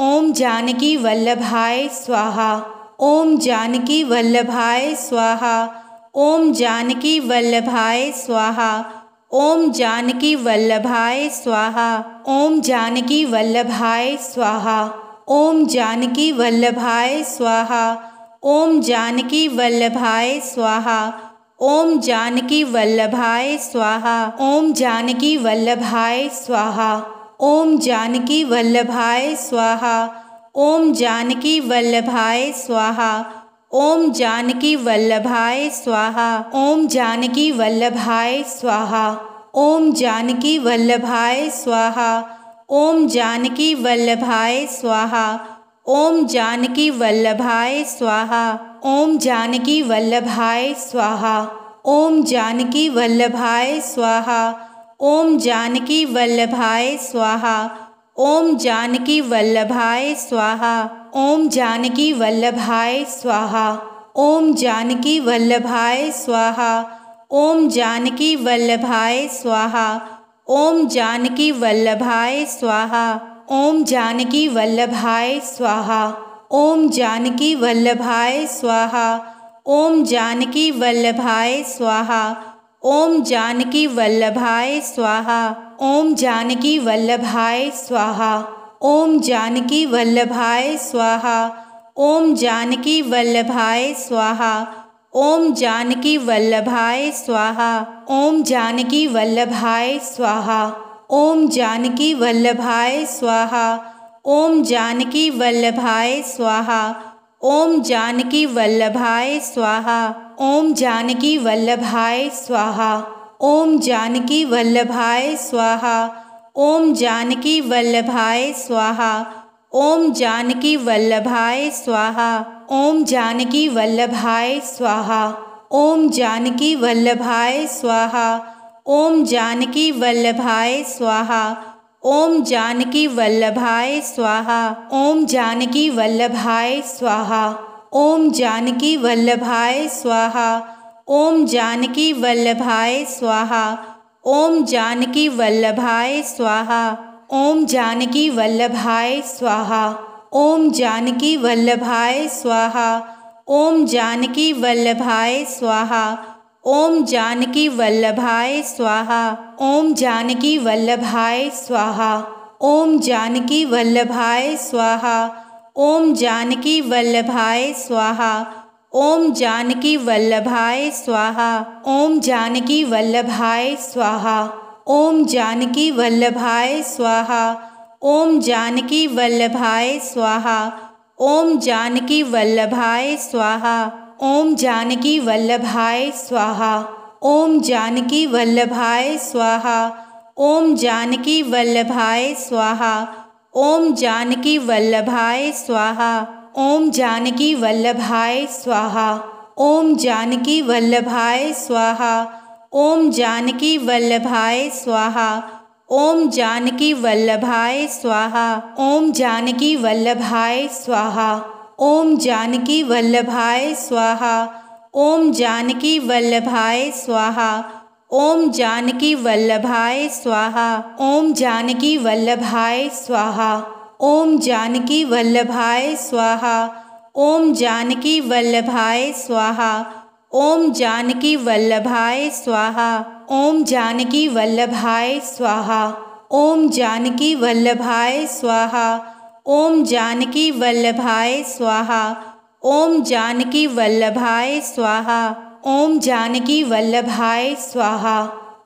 ओम जानकी वल्लभाय स्वाहा ओम जानकी वल्लभाय स्वाहा ओम जानकी वल्लभाय स्वाहा ओम जानकी वल्लभाय स्वाहा ओम जानकी वल्लभाय स्वाहा ओम जानकी वल्लभाय स्वाहा ओम जानकी वल्लभाय स्वाहा ओम जानकी वल्लभाय स्वाहा ओम जानकी वल्लभाय स्वाहा ओम जानकी वल्लभाय स्वाहा ओम जानकी वल्लभाय स्वाहा ओम जानकी वल्लभाय स्वाहा ओम जानकी वल्लभाय स्वाहा ओम जानकी वल्लभाय स्वाहा ओम जानकी वल्लभाय स्वाहा ओम जानकी वल्लभाय स्वाहा ओम जानकी वल्लभाय स्वाहा ओम जानकी वल्लभाय स्वाहा ओम जानकी वल्लभाय स्वाहा ओम जानकी वल्लभाय स्वाहा ओम जानकी वल्लभाय स्वाहा ओम जानकी वल्लभाय स्वाहा ओम जानकी वल्लभाय स्वाहा ओम जानकी वल्लभाय स्वाहा ओम जानकी वल्लभाय स्वाहा ओम जानकी वल्लभाय स्वाहा ओम जानकी वल्लभाय स्वाहा ओम जानकी वल्लभाय स्वाहा ओम जानकी वल्लभाय स्वाहा ओम जानकी वल्लभाय स्वाहा ओम जानकी वल्लभाय स्वाहा ओम जानकी वल्लभाय स्वाहा ओम जानकी वल्लभाय स्वाहा ओम जानकी वल्लभाय स्वाहा ओम जानकी वल्लभाय स्वाहा ओम जानकी वल्लभाय स्वाहा ओम जानकी वल्लभाय स्वाहा ओम जानकी वल्लभाय स्वाहा ओम जानकी वल्लभाय स्वाहा ओम जानकी वल्लभाय स्वाहा ओम जानकी वल्लभाय स्वाहा ओम जानकी वल्लभाय स्वाहा ओम जानकी वल्लभाय स्वाहा ओम जानकी वल्लभाय स्वाहा ओम जानकी वल्लभाय स्वाहा ओम जानकी वल्लभाय स्वाहा ओम जानकी वल्लभाय स्वाहा ओम जानकी वल्लभाय स्वाहा ओम जानकी वल्लभाय स्वाहा ओम जानकी वल्लभाय स्वाहा ओम जानकी वल्लभाय स्वाहा ओम जानकी वल्लभाय स्वाहा ओम जानकी वल्लभाय स्वाहा ओम जानकी वल्लभाय स्वाहा ओम जानकी वल्लभाय स्वाहा ओम जानकी वल्लभाय स्वाहा ओम जानकी वल्लभाय स्वाहा ओम जानकी वल्लभाय स्वाहा ओम जानकी वल्लभाय स्वाहा ओम जानकी वल्लभाय स्वाहा ओम जानकी वल्लभाय स्वाहा ओम जानकी वल्लभाय स्वाहा ओम जानकी वल्लभाय स्वाहा ओम जानकी वल्लभाय स्वाहा ओम जानकी वल्लभाय स्वाहा ओम जानकी वल्लभाय स्वाहा ओम जानकी वल्लभाय स्वाहा ओम जानकी वल्लभाय स्वाहा ओम जानकी वल्लभाय स्वाहा ओम जानकी वल्लभाय स्वाहा ओम जानकी वल्लभाय स्वाहा ओम जानकी वल्लभाय स्वाहा ओम जानकी वल्लभाय स्वाहा ओम जानकी वल्लभाय स्वाहा ओम जानकी वल्लभाय स्वाहा ओम जानकी वल्लभाय स्वाहा ओम जानकी वल्लभाय स्वाहा ओम जानकी वल्लभाय स्वाहा ओम जानकी वल्लभाय स्वाहा ओम जानकी वल्लभाय स्वाहा ओम जानकी वल्लभाय स्वाहा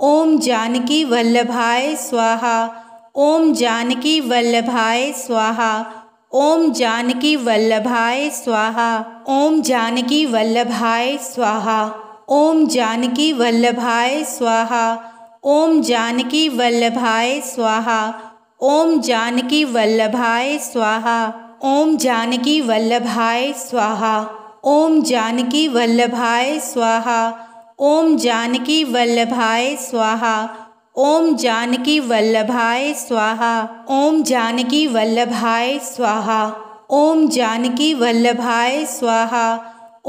ओम जानकी वल्लभाय स्वाहा ओम जानकी वल्लभाय स्वाहा ओम जानकी वल्लभाय स्वाहा ओम जानकी वल्लभाय स्वाहा ओम जानकी वल्लभाय स्वाहा ओम जानकी वल्लभाय स्वाहा ओम जानकी वल्लभाय स्वाहा ओम जानकी वल्लभाय स्वाहा ओम जानकी वल्लभाय स्वाहा ओम जानकी वल्लभाय स्वाहा ओम जानकी वल्लभाय स्वाहा ओम जानकी वल्लभाय स्वाहा ओम जानकी वल्लभाय स्वाहा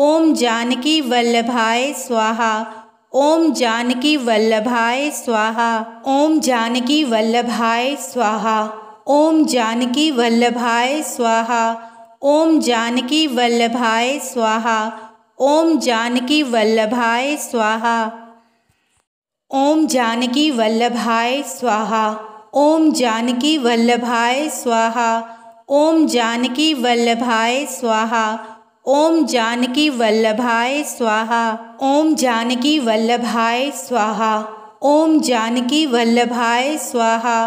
ओम जानकी वल्लभाय स्वाहा ओम जानकी वल्लभाय स्वाहा ओम जानकी वल्लभाय स्वाहा ओम जानकी वल्लभाय स्वाहा ओम जानकी वल्लभाय स्वाहा ओम जानकी वल्लभाय स्वाहा ओम जानकी वल्लभाय स्वाहा ओम जानकी वल्लभाय स्वाहा ओम जानकी वल्लभाय स्वाहा ओम जानकी वल्लभाय स्वाहा ओम जानकी वल्लभाय स्वाहा ओम जानकी वल्लभाय स्वाहा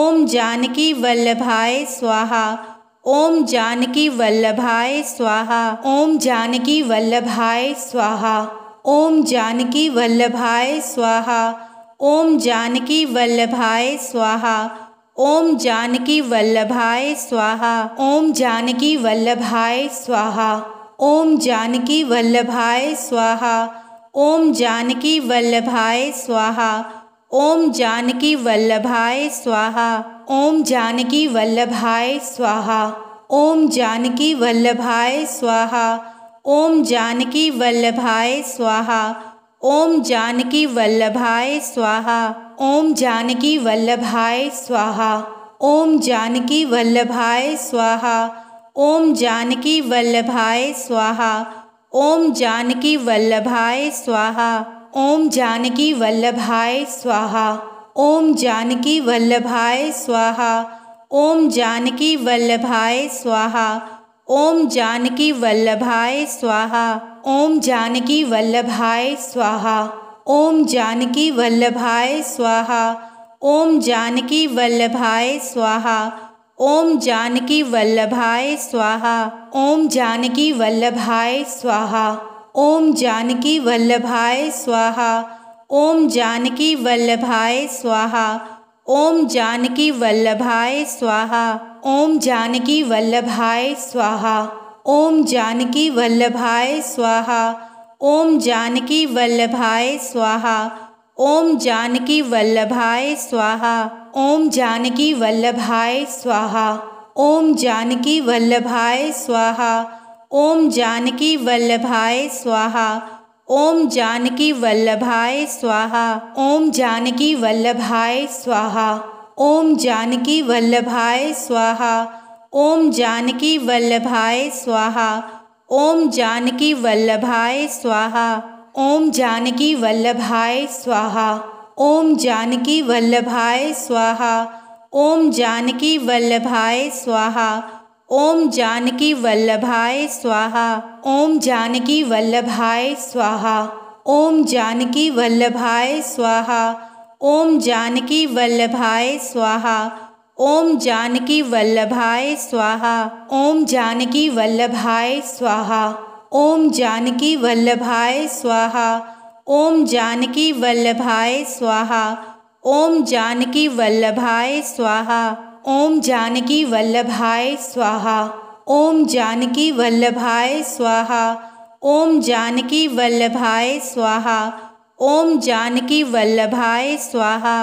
ओम जानकी वल्लभाय स्वाहा ओम जानकी वल्लभाय स्वाहा ओम जानकी वल्लभाय स्वाहा ओम जानकी वल्लभाय स्वाहा ओम जानकी वल्लभाय स्वाहा ओम जानकी वल्लभाय स्वाहा ओम जानकी वल्लभाय स्वाहा ओम जानकी वल्लभाय स्वाहा ओम जानकी वल्लभाय स्वाहा ओम जानकी वल्लभाय स्वाहा ओम जानकी वल्लभाय स्वाहा ओम जानकी वल्लभाय स्वाहा ओम जानकी वल्लभाय स्वाहा ओम जानकी वल्लभाय स्वाहा ओम जानकी वल्लभाय स्वाहा ओम जानकी वल्लभाय स्वाहा ओम जानकी वल्लभाय स्वाहा ओम जानकी वल्लभाय स्वाहा ओम जानकी वल्लभाय स्वाहा ओम जानकी वल्लभाय स्वाहा ओम जानकी वल्लभाय स्वाहा ओम जानकी वल्लभाय स्वाहा ओम जानकी वल्लभाय स्वाहा ओम जानकी वल्लभाय स्वाहा ओम जानकी वल्लभाय स्वाहा ओम जानकी वल्लभाय स्वाहा ओम जानकी वल्लभाय स्वाहा ओम जानकी वल्लभाय स्वाहा ओम जानकी वल्लभाय स्वाहा ओम जानकी वल्लभाय स्वाहा ओम जानकी वल्लभाय स्वाहा ओम जानकी वल्लभाय स्वाहा ओम जानकी वल्लभाय स्वाहा ओम जानकी वल्लभाय स्वाहा ओम जानकी वल्लभाय स्वाहा ओम जानकी वल्लभाय स्वाहा ओम जानकी वल्लभाय स्वाहा ओम जानकी वल्लभाय स्वाहा ओम जानकी वल्लभाय स्वाहा ओम जानकी वल्लभाय स्वाहा ओम जानकी वल्लभाय स्वाहा ओम जानकी वल्लभाय स्वाहा ओम जानकी वल्लभाय स्वाहा ओम जानकी वल्लभाय स्वाहा ओम जानकी वल्लभाय स्वाहा ओम जानकी वल्लभाय स्वाहा ओम जानकी वल्लभाय स्वाहा ओम जानकी वल्लभाय स्वाहा ओम जानकी वल्लभाय स्वाहा ओम जानकी वल्लभाय स्वाहा ओम जानकी वल्लभाय स्वाहा ओम जानकी वल्लभाय स्वाहा ओम जानकी वल्लभाय स्वाहा ओम जानकी वल्लभाय स्वाहा ओम जानकी वल्लभाय स्वाहा ओम जानकी वल्लभाय स्वाहा ओम जानकी वल्लभाय स्वाहा ओम जानकी वल्लभाय स्वाहा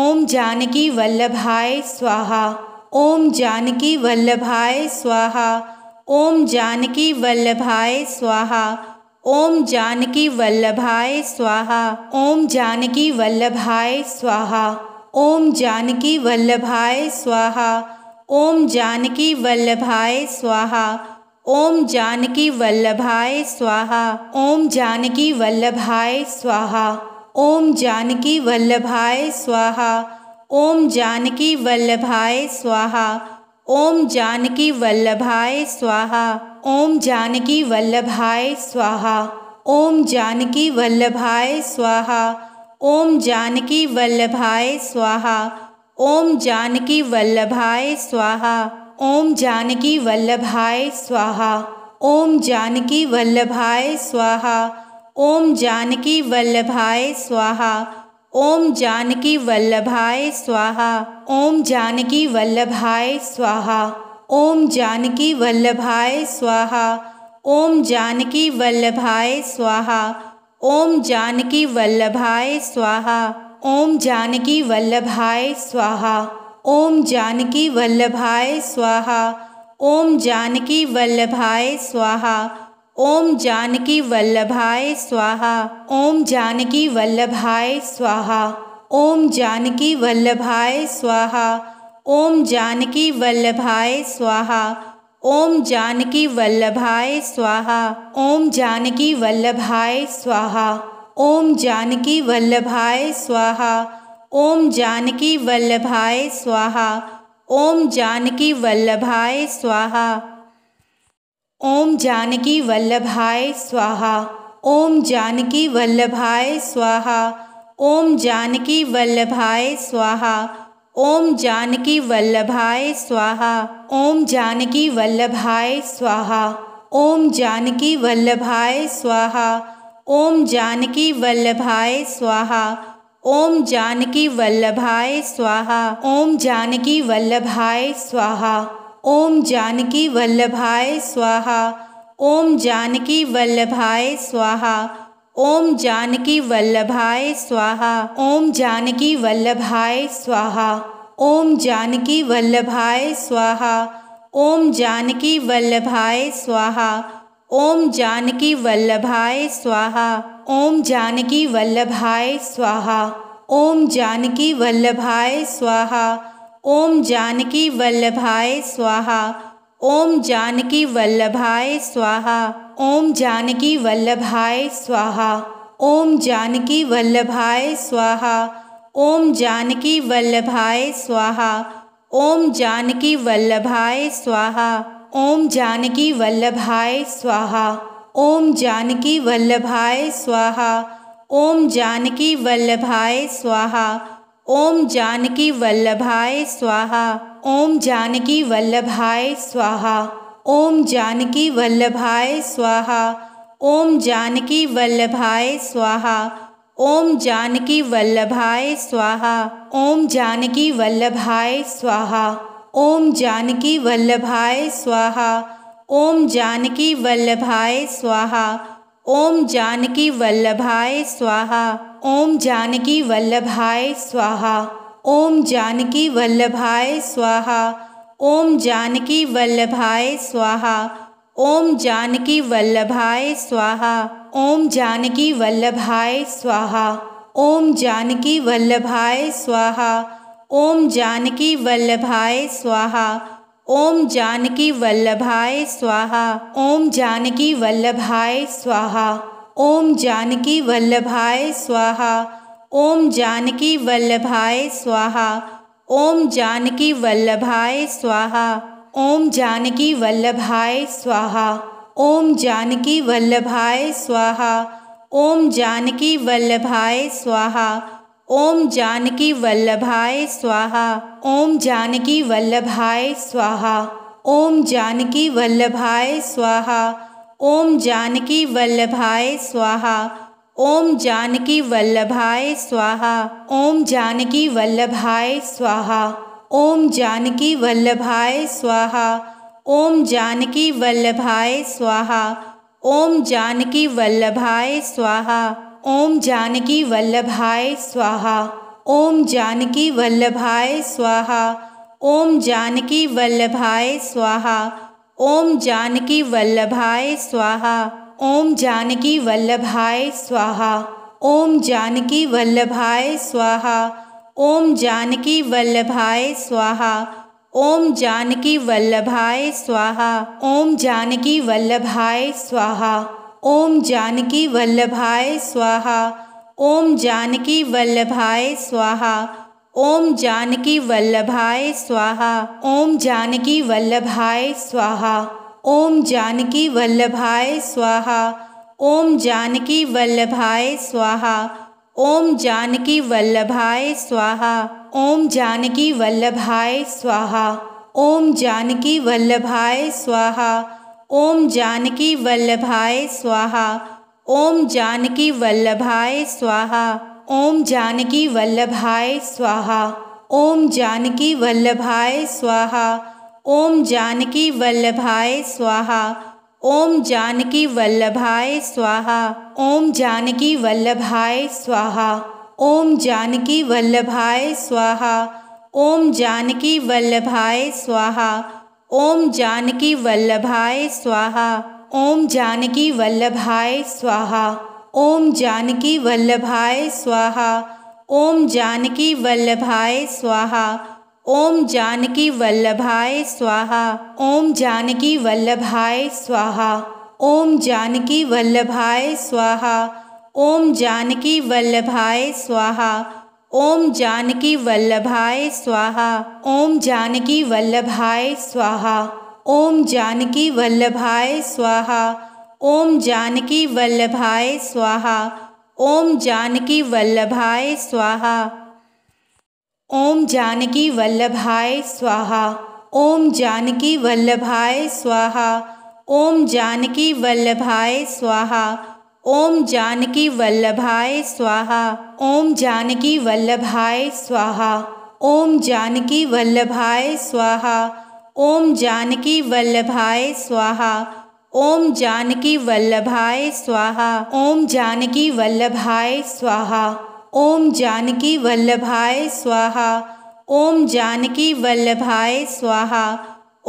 ओम जानकी वल्लभाय स्वाहा ओम जानकी वल्लभाय स्वाहा ओम जानकी वल्लभाय स्वाहा ओम जानकी वल्लभाय स्वाहा ओम जानकी वल्लभाय स्वाहा ओम जानकी वल्लभाय स्वाहा ओम जानकी वल्लभाय स्वाहा ओम जानकी वल्लभाय स्वाहा ओम जानकी वल्लभाय स्वाहा ओम जानकी वल्लभाय स्वाहा ओम जानकी वल्लभाय स्वाहा ओम जानकी वल्लभाय स्वाहा ओम जानकी वल्लभाय स्वाहा ओम जानकी वल्लभाय स्वाहा ओम जानकी वल्लभाय स्वाहा ओम जानकी वल्लभाय स्वाहा ओम जानकी वल्लभाय स्वाहा ओम जानकी वल्लभाय स्वाहा ओम जानकी वल्लभाय स्वाहा ओम जानकी वल्लभाय स्वाहा ओम जानकी वल्लभाय स्वाहा ओम जानकी वल्लभाय स्वाहा ओम जानकी वल्लभाय स्वाहा ओम जानकी वल्लभाय स्वाहा ओम जानकी वल्लभाय स्वाहा ओम जानकी वल्लभाय स्वाहा ओम जानकी वल्लभाय स्वाहा ओम जानकी वल्लभाय स्वाहा ओम जानकी वल्लभाय स्वाहा ओम जानकी वल्लभाय स्वाहा ओम जानकी वल्लभाय स्वाहा ओम जानकी वल्लभाय स्वाहा ओम जानकी वल्लभाय स्वाहा ओम जानकी वल्लभाय स्वाहा ओम जानकी वल्लभाय स्वाहा ओम जानकी वल्लभाय स्वाहा ओम जानकी वल्लभाय स्वाहा ओम जानकी वल्लभाय स्वाहा ओम जानकी वल्लभाय स्वाहा ओम जानकी वल्लभाय स्वाहा ओम जानकी वल्लभाय स्वाहा ओम जानकी वल्लभाय स्वाहा ओम जानकी वल्लभाय स्वाहा ओम जानकी वल्लभाय स्वाहा ओम जानकी वल्लभाय स्वाहा ओम जानकी वल्लभाय स्वाहा ओम जानकी वल्लभाय स्वाहा ओम जानकी वल्लभाय स्वाहा ओम जानकी वल्लभाय स्वाहा ओम जानकी वल्लभाय स्वाहा ओम जानकी वल्लभाय स्वाहा ओम जानकी वल्लभाय स्वाहा ओम जानकी वल्लभाय स्वाहा ओम जानकी वल्लभाय स्वाहा ओम जानकी वल्लभाय स्वाहा ओम जानकी वल्लभाय स्वाहा ओम जानकी वल्लभाय स्वाहा ओम जानकी वल्लभाय स्वाहा ओम जानकी वल्लभाय स्वाहा ओम जानकी वल्लभाय स्वाहा ओम जानकी वल्लभाय स्वाहा ओम जानकी वल्लभाय स्वाहा ओम जानकी वल्लभाय स्वाहा ओम जानकी वल्लभाय स्वाहा ओम जानकी वल्लभाय स्वाहा ओम जानकी वल्लभाय स्वाहा ओम जानकी वल्लभाय स्वाहा ओम जानकी वल्लभाय स्वाहा ओम जानकी वल्लभाय स्वाहा ओम जानकी वल्लभाय स्वाहा ओम जानकी वल्लभाय स्वाहा ओम जानकी वल्लभाय स्वाहा ओम जानकी वल्लभाय स्वाहा ओम जानकी वल्लभाय स्वाहा ओम जानकी वल्लभाय स्वाहा ओम जानकी वल्लभाय स्वाहा ओम जानकी वल्लभाय स्वाहा ओम जानकी वल्लभाय स्वाहा ओम जानकी वल्लभाय स्वाहा ओम जानकी वल्लभाय स्वाहा ओम जानकी वल्लभाय स्वाहा ओम जानकी वल्लभाय स्वाहा ओम जानकी वल्लभाय स्वाहा ओम जानकी वल्लभाय स्वाहा ओम जानकी वल्लभाय स्वाहा ओम जानकी वल्लभाय स्वाहा ओम जानकी वल्लभाय स्वाहा ओम जानकी वल्लभाय स्वाहा ओम जानकी वल्लभाय स्वाहा ओम जानकी वल्लभाय स्वाहा ओम जानकी वल्लभाय स्वाहा ओम जानकी वल्लभाय स्वाहा ओम जानकी वल्लभाय स्वाहा ओम जानकी वल्लभाय स्वाहा ओम जानकी वल्लभाय स्वाहा ओम जानकी वल्लभाय स्वाहा ओम जानकी वल्लभाय स्वाहा ओम जानकी वल्लभाय स्वाहा ओम जानकी वल्लभाय स्वाहा ओम जानकी वल्लभाय स्वाहा ओम जानकी वल्लभाय स्वाहा ओम जानकी वल्लभाय स्वाहा ओम जानकी वल्लभाय स्वाहा ओम जानकी वल्लभाय स्वाहा ओम जानकी वल्लभाय स्वाहा ओम जानकी वल्लभाय स्वाहा ओम जानकी वल्लभाय स्वाहा ओम जानकी वल्लभाय स्वाहा ओम जानकी वल्लभाय स्वाहा ओम जानकी वल्लभाय स्वाहा ओम जानकी वल्लभाय स्वाहा ओम जानकी वल्लभाय स्वाहा ओम जानकी वल्लभाय स्वाहा ओम जानकी वल्लभाय स्वाहा ओम जानकी वल्लभाय स्वाहा ओम जानकी वल्लभाय स्वाहा ओम जानकी वल्लभाय स्वाहा ओम जानकी वल्लभाय स्वाहा ओम जानकी वल्लभाय स्वाहा ओम जानकी वल्लभाय स्वाहा ओम जानकी वल्लभाय स्वाहा ओम जानकी वल्लभाय स्वाहा ओम जानकी वल्लभाय स्वाहा ओम जानकी वल्लभाय स्वाहा ओम जानकी वल्लभाय स्वाहा ओम जानकी वल्लभाय स्वाहा ओम जानकी वल्लभाय स्वाहा ओम जानकी वल्लभाय स्वाहा ओम जानकी वल्लभाय स्वाहा ओम जानकी वल्लभाय स्वाहा ओम जानकी वल्लभाय स्वाहा ओम जानकी वल्लभाय स्वाहा ओम जानकी वल्लभाय स्वाहा ओम जानकी वल्लभाय स्वाहा ओम जानकी वल्लभाय स्वाहा ओम जानकी वल्लभाय स्वाहा ओम जानकी वल्लभाय स्वाहा ओम जानकी वल्लभाय स्वाहा ओम जानकी वल्लभाय स्वाहा ओम जानकी वल्लभाय स्वाहा ओम जानकी वल्लभाय स्वाहा ओम जानकी वल्लभाय स्वाहा ओम जानकी वल्लभाय स्वाहा ओम जानकी वल्लभाय स्वाहा ओम जानकी वल्लभाय स्वाहा ओम जानकी वल्लभाय स्वाहा ओम जानकी वल्लभाय स्वाहा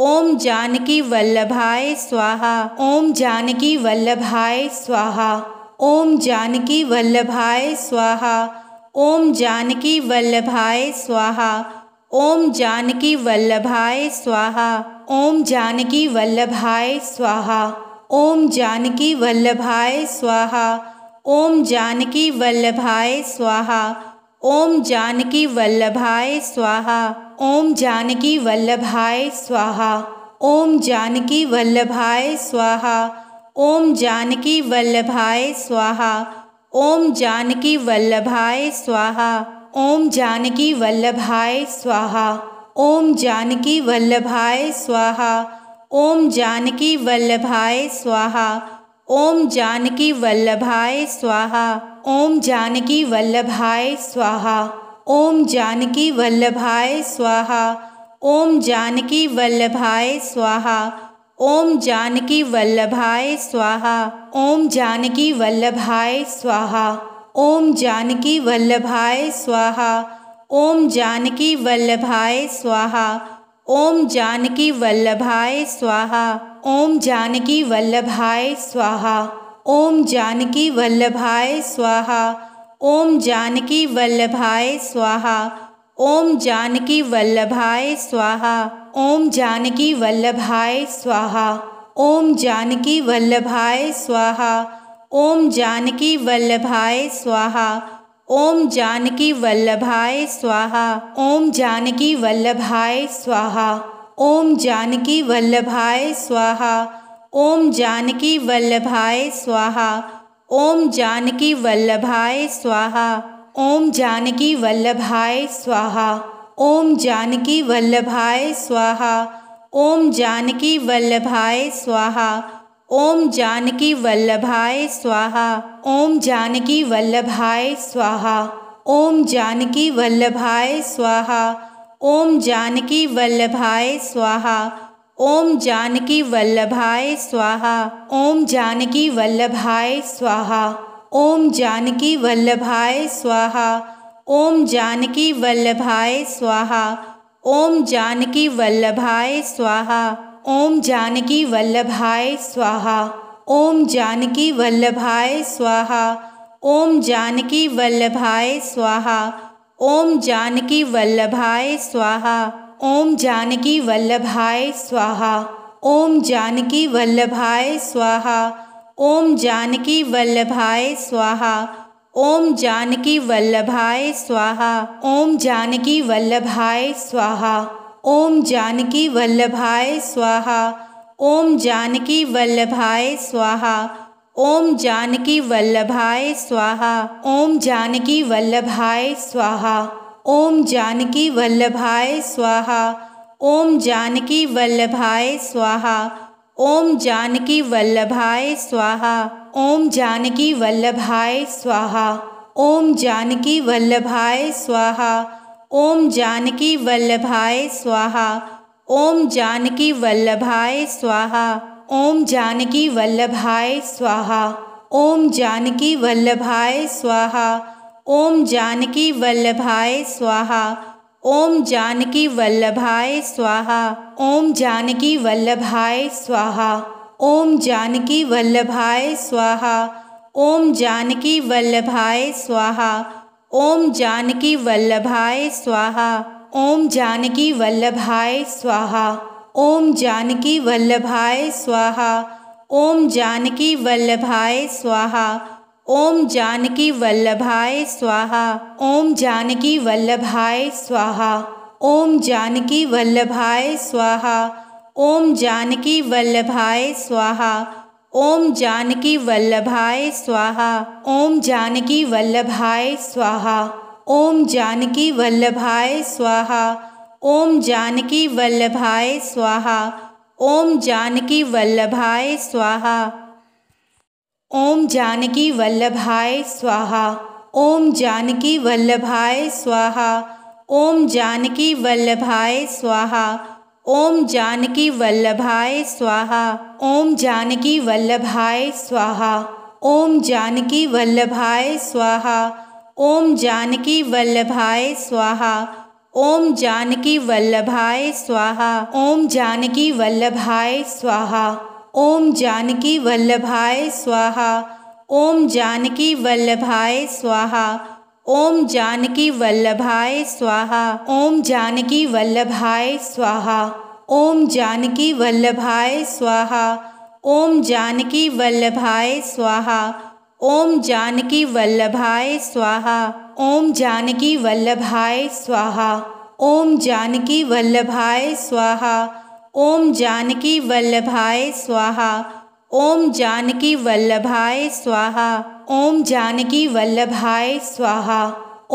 ओम जानकी वल्लभाय स्वाहा ओम जानकी वल्लभाय स्वाहा ओम जानकी वल्लभाय स्वाहा ओम जानकी वल्लभाय स्वाहा ओम जानकी वल्लभाय स्वाहा ओम जानकी वल्लभाय स्वाहा ओम जानकी वल्लभाय स्वाहा ओम जानकी वल्लभाय स्वाहा ओम जानकी वल्लभाय स्वाहा ओम जानकी वल्लभाय स्वाहा ओम जानकी वल्लभाय स्वाहा ओम जानकी वल्लभाय स्वाहा ओम जानकी वल्लभाय स्वाहा ओम जानकी वल्लभाय स्वाहा ओम जानकी वल्लभाय स्वाहा ओम जानकी वल्लभाय स्वाहा ओम जानकी वल्लभाय स्वाहा ओम जानकी वल्लभाय स्वाहा ओम जानकी वल्लभाय स्वाहा ओम जानकी वल्लभाय स्वाहा ओम जानकी वल्लभाय स्वाहा ओम जानकी वल्लभाय स्वाहा ओम जानकी वल्लभाय स्वाहा ओम जानकी वल्लभाय स्वाहा ओम जानकी वल्लभाय स्वाहा ओम जानकी वल्लभाय स्वाहा ओम जानकी वल्लभाय स्वाहा ओम जानकी वल्लभाय स्वाहा ओम जानकी वल्लभाय स्वाहा ओम जानकी वल्लभाय स्वाहा ओम जानकी वल्लभाय स्वाहा ओम जानकी वल्लभाय स्वाहा ओम जानकी वल्लभाय स्वाहा ओम जानकी वल्लभाय स्वाहा ओम जानकी वल्लभाय स्वाहा ओम जानकी वल्लभाय स्वाहा ओम जानकी वल्लभाय स्वाहा ओम जानकी वल्लभाय स्वाहा ओम जानकी वल्लभाय स्वाहा ओम जानकी वल्लभाय स्वाहा ओम जानकी वल्लभाय स्वाहा ओम जानकी वल्लभाय स्वाहा ओम जानकी वल्लभाय स्वाहा ओम जानकी वल्लभाय स्वाहा ओम जानकी वल्लभाय स्वाहा ओम जानकी वल्लभाय स्वाहा ओम जानकी वल्लभाय स्वाहा ओम जानकी वल्लभाय स्वाहा ओम जानकी वल्लभाय स्वाहा ओम जानकी वल्लभाय स्वाहा ओम जानकी वल्लभाय स्वाहा ओम जानकी वल्लभाय स्वाहा ओम जानकी वल्लभाय स्वाहा ओम जानकी वल्लभाय स्वाहा ओम जानकी वल्लभाय स्वाहा ओम जानकी वल्लभाय स्वाहा ओम जानकी वल्लभाय स्वाहा ओम जानकी वल्लभाय स्वाहा ओम जानकी वल्लभाय स्वाहा ओम जानकी वल्लभाय स्वाहा ओम जानकी वल्लभाय स्वाहा ओम जानकी वल्लभाय स्वाहा ओम जानकी वल्लभाय स्वाहा ओम जानकी वल्लभाय स्वाहा ओम जानकी वल्लभाय स्वाहा ओम जानकी वल्लभाय स्वाहा ओम जानकी वल्लभाय स्वाहा ओम जानकी वल्लभाय स्वाहा ओम जानकी वल्लभाय स्वाहा ओम जानकी वल्लभाय स्वाहा ओम जानकी वल्लभाय स्वाहा ओम जानकी वल्लभाय स्वाहा ओम जानकी वल्लभाय स्वाहा ओम जानकी वल्लभाय स्वाहा ओम जानकी वल्लभाय स्वाहा ओम जानकी वल्लभाय स्वाहा ओम जानकी वल्लभाय स्वाहा ओम जानकी वल्लभाय स्वाहा ओम जानकी वल्लभाय स्वाहा ओम जानकी वल्लभाय स्वाहा ओम जानकी वल्लभाय स्वाहा ओम जानकी वल्लभाय स्वाहा ओम जानकी वल्लभाय स्वाहा ओम जानकी वल्लभाय स्वाहा ओम जानकी वल्लभाय स्वाहा ओम जानकी वल्लभाय स्वाहा ओम जानकी वल्लभाय स्वाहा ओम जानकी वल्लभाय स्वाहा ओम जानकी वल्लभाय स्वाहा ओम जानकी वल्लभाय स्वाहा ओम जानकी वल्लभाय स्वाहा ओम जानकी वल्लभाय स्वाहा ओम जानकी वल्लभाय स्वाहा ओम जानकी वल्लभाय स्वाहा ओम जानकी वल्लभाय स्वाहा ओम जानकी वल्लभाय स्वाहा ओम जानकी वल्लभाय स्वाहा ओम जानकी वल्लभाय स्वाहा ओम जानकी वल्लभाय स्वाहा ओम जानकी वल्लभाय स्वाहा ओम जानकी वल्लभाय स्वाहा ओम जानकी वल्लभाय स्वाहा ओम जानकी वल्लभाय स्वाहा ओम जानकी वल्लभाय स्वाहा ओम जानकी वल्लभाय स्वाहा ओम जानकी वल्लभाय स्वाहा ओम जानकी वल्लभाय स्वाहा ओम जानकी वल्लभाय स्वाहा ओम जानकी वल्लभाय स्वाहा ओम जानकी वल्लभाय स्वाहा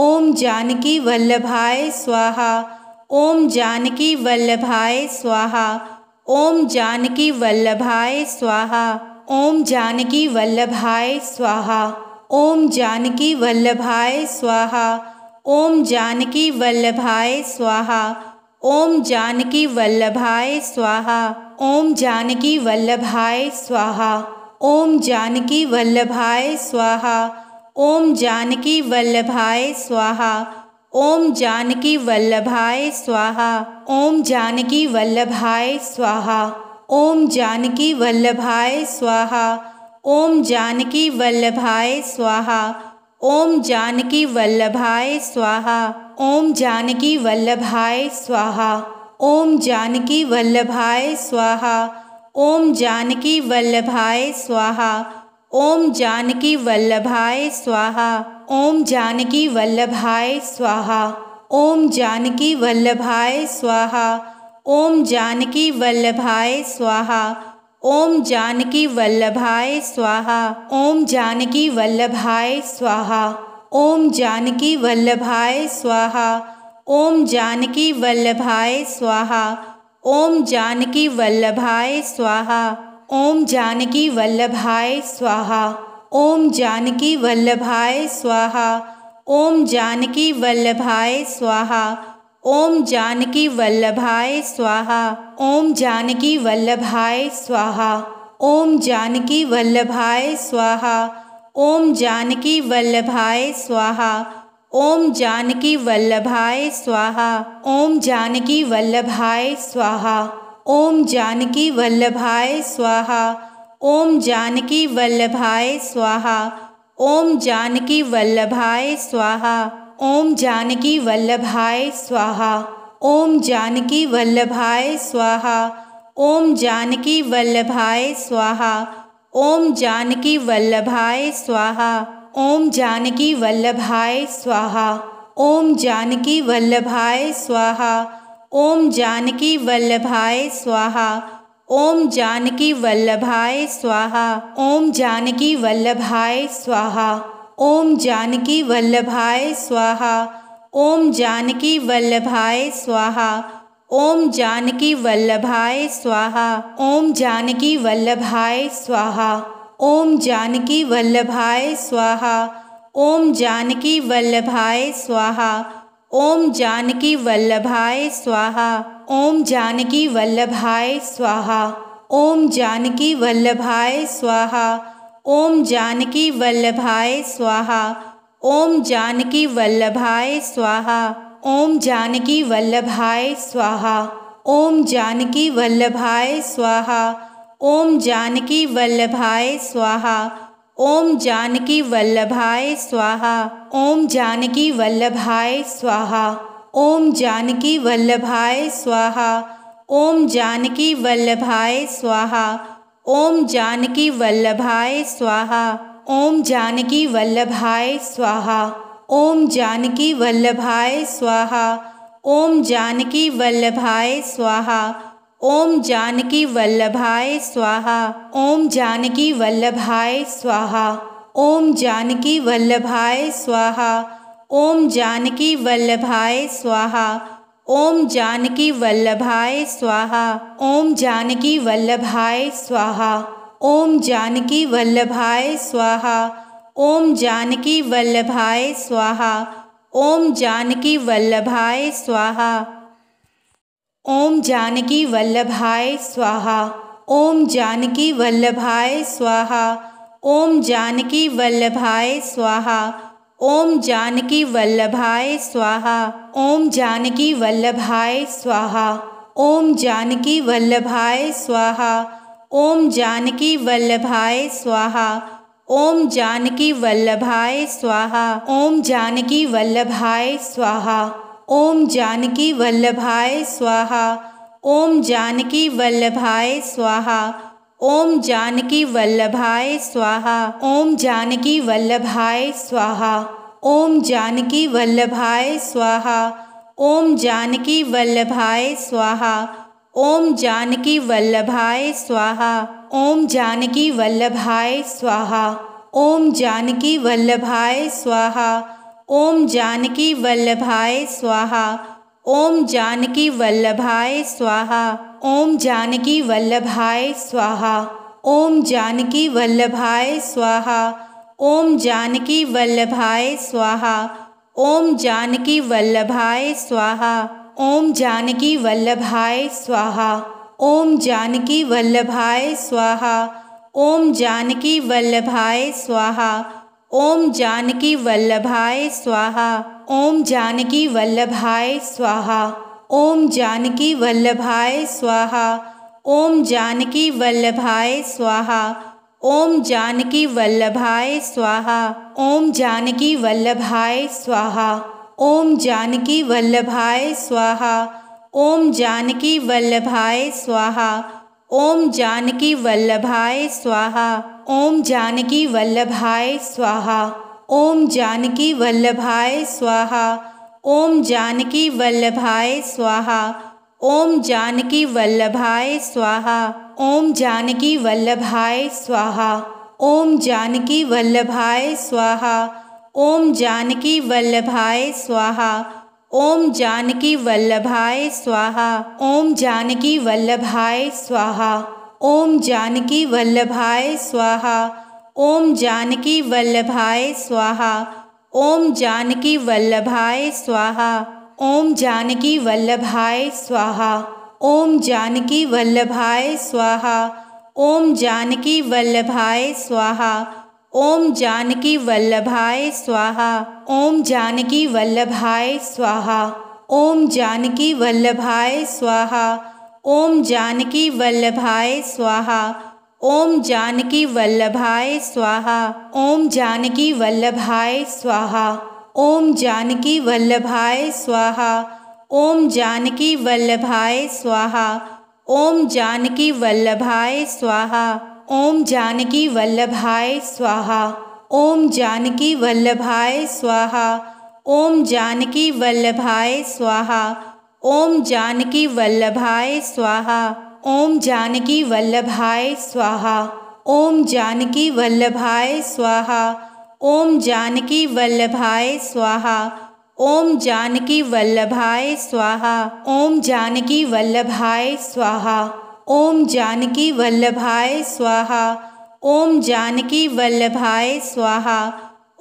ओम जानकी वल्लभाय स्वाहा ओम जानकी वल्लभाय स्वाहा ओम जानकी वल्लभाय स्वाहा ओम जानकी वल्लभाय स्वाहा ओम जानकी वल्लभाय स्वाहा ओम जानकी वल्लभाय स्वाहा ओम जानकी वल्लभाय स्वाहा ओम जानकी वल्लभाय स्वाहा ओम जानकी वल्लभाय स्वाहा ओम जानकी वल्लभाय स्वाहा ओम जानकी वल्लभाय स्वाहा ओम जानकी वल्लभाय स्वाहा ओम जानकी वल्लभाय स्वाहा ओम जानकी वल्लभाय स्वाहा ओम जानकी वल्लभाय स्वाहा ओम जानकी वल्लभाय स्वाहा ओम जानकी वल्लभाय स्वाहा ओम जानकी वल्लभाय स्वाहा ओम जानकी वल्लभाय स्वाहा ओम जानकी वल्लभाय स्वाहा ओम जानकी वल्लभाय स्वाहा ओम जानकी वल्लभाय स्वाहा ओम जानकी वल्लभाय स्वाहा ओम जानकी वल्लभाय स्वाहा ओम जानकी वल्लभाय स्वाहा ओम जानकी वल्लभाय स्वाहा ओम जानकी वल्लभाय स्वाहा ओम जानकी वल्लभाय स्वाहा ओम जानकी वल्लभाय स्वाहा ओम जानकी वल्लभाय स्वाहा ओम जानकी वल्लभाय स्वाहा ओम जानकी वल्लभाय स्वाहा ओम जानकी वल्लभाय स्वाहा ओम जानकी वल्लभाय स्वाहा ओम जानकी वल्लभाय स्वाहा ओम जानकी वल्लभाय स्वाहा ओम जानकी वल्लभाय स्वाहा ओम जानकी वल्लभाय स्वाहा ओम जानकी वल्लभाय स्वाहा ओम जानकी वल्लभाय स्वाहा ओम जानकी वल्लभाय स्वाहा ओम जानकी वल्लभाय स्वाहा ओम जानकी वल्लभाय स्वाहा ओम जानकी वल्लभाय स्वाहा ओम जानकी वल्लभाय स्वाहा ओम जानकी वल्लभाय स्वाहा ओम जानकी वल्लभाय स्वाहा ओम जानकी वल्लभाय स्वाहा ओम जानकी वल्लभाय स्वाहा ओम जानकी वल्लभाय स्वाहा ओम जानकी वल्लभाय स्वाहा ओम जानकी वल्लभाय स्वाहा ओम जानकी वल्लभाय स्वाहा ओम जानकी वल्लभाय स्वाहा ओम जानकी वल्लभाय स्वाहा ओम जानकी वल्लभाय स्वाहा ओम जानकी वल्लभाय स्वाहा ओम जानकी वल्लभाय स्वाहा ओम जानकी वल्लभाय स्वाहा ओम जानकी वल्लभाय स्वाहा ओम जानकी वल्लभाय स्वाहा ओम जानकी वल्लभाय स्वाहा ओम जानकी वल्लभाय स्वाहा ओम जानकी वल्लभाय स्वाहा ओम जानकी वल्लभाय स्वाहा ओम जानकी वल्लभाय स्वाहा ओम जानकी वल्लभाय स्वाहा ओम जानकी वल्लभाय स्वाहा ओम जानकी वल्लभाय स्वाहा ओम जानकी वल्लभाय स्वाहा ओम जानकी वल्लभाय स्वाहा ओम जानकी वल्लभाय स्वाहा ओम जानकी वल्लभाय स्वाहा ओम जानकी वल्लभाय स्वाहा ओम जानकी वल्लभाय स्वाहा ओम जानकी वल्लभाय स्वाहा ओम जानकी वल्लभाय स्वाहा ओम जानकी वल्लभाय स्वाहा ओम जानकी वल्लभाय स्वाहा ओम जानकी वल्लभाय स्वाहा ओम जानकी वल्लभाय स्वाहा ओम जानकी वल्लभाय स्वाहा ओम जानकी वल्लभाय स्वाहा ओम जानकी वल्लभाय स्वाहा ओम जानकी वल्लभाय स्वाहा ओम जानकी वल्लभाय स्वाहा ओम जानकी वल्लभाय स्वाहा ओम जानकी वल्लभाय स्वाहा ओम जानकी वल्लभाय स्वाहा ओम जानकी वल्लभाय स्वाहा ओम जानकी वल्लभाय स्वाहा ओम जानकी वल्लभाय स्वाहा ओम जानकी वल्लभाय स्वाहा ओम जानकी वल्लभाय स्वाहा ओम जानकी वल्लभाय स्वाहा ओम जानकी वल्लभाय स्वाहा ओम जानकी वल्लभाय स्वाहा ओम जानकी वल्लभाय स्वाहा ओम जानकी वल्लभाय स्वाहा ओम जानकी वल्लभाय स्वाहा ओम जानकी वल्लभाय स्वाहा ओम जानकी वल्लभाय स्वाहा ओम जानकी वल्लभाय स्वाहा ओम जानकी वल्लभाय स्वाहा ओम जानकी वल्लभाय स्वाहा ओम जानकी वल्लभाय स्वाहा ओम जानकी वल्लभाय स्वाहा ओम जानकी वल्लभाय स्वाहा ओम जानकी वल्लभाय स्वाहा ओम जानकी वल्लभाय स्वाहा ओम जानकी वल्लभाय स्वाहा ओम जानकी वल्लभाय स्वाहा ओम जानकी वल्लभाय स्वाहा ओम जानकी वल्लभाय स्वाहा ओम जानकी वल्लभाय स्वाहा ओम जानकी वल्लभाय स्वाहा ओम जानकी वल्लभाय स्वाहा ओम जानकी वल्लभाय स्वाहा ओम जानकी वल्लभाय स्वाहा ओम जानकी वल्लभाय स्वाहा ओम जानकी वल्लभाय स्वाहा ओम जानकी वल्लभाय स्वाहा ओम जानकी वल्लभाय स्वाहा ओम जानकी वल्लभाय स्वाहा ओम जानकी वल्लभाय स्वाहा ओम जानकी वल्लभाय स्वाहा ओम जानकी वल्लभाय स्वाहा ओम जानकी वल्लभाय स्वाहा ओम जानकी वल्लभाय स्वाहा ओम जानकी वल्लभाय स्वाहा ओम जानकी वल्लभाय स्वाहा ओम जानकी वल्लभाय स्वाहा ओम जानकी वल्लभाय स्वाहा ओम जानकी वल्लभाय स्वाहा ओम जानकी वल्लभाय स्वाहा ओम जानकी वल्लभाय स्वाहा ओम जानकी वल्लभाय स्वाहा ओम जानकी वल्लभाय स्वाहा ओम जानकी वल्लभाय स्वाहा ओम जानकी वल्लभाय स्वाहा ओम जानकी वल्लभाय स्वाहा ओम जानकी वल्लभाय स्वाहा ओम जानकी वल्लभाय स्वाहा ओम जानकी वल्लभाय स्वाहा ओम जानकी वल्लभाय स्वाहा ओम जानकी वल्लभाय स्वाहा ओम जानकी वल्लभाय स्वाहा ओम जानकी वल्लभाय स्वाहा ओम जानकी वल्लभाय स्वाहा ओम जानकी वल्लभाय स्वाहा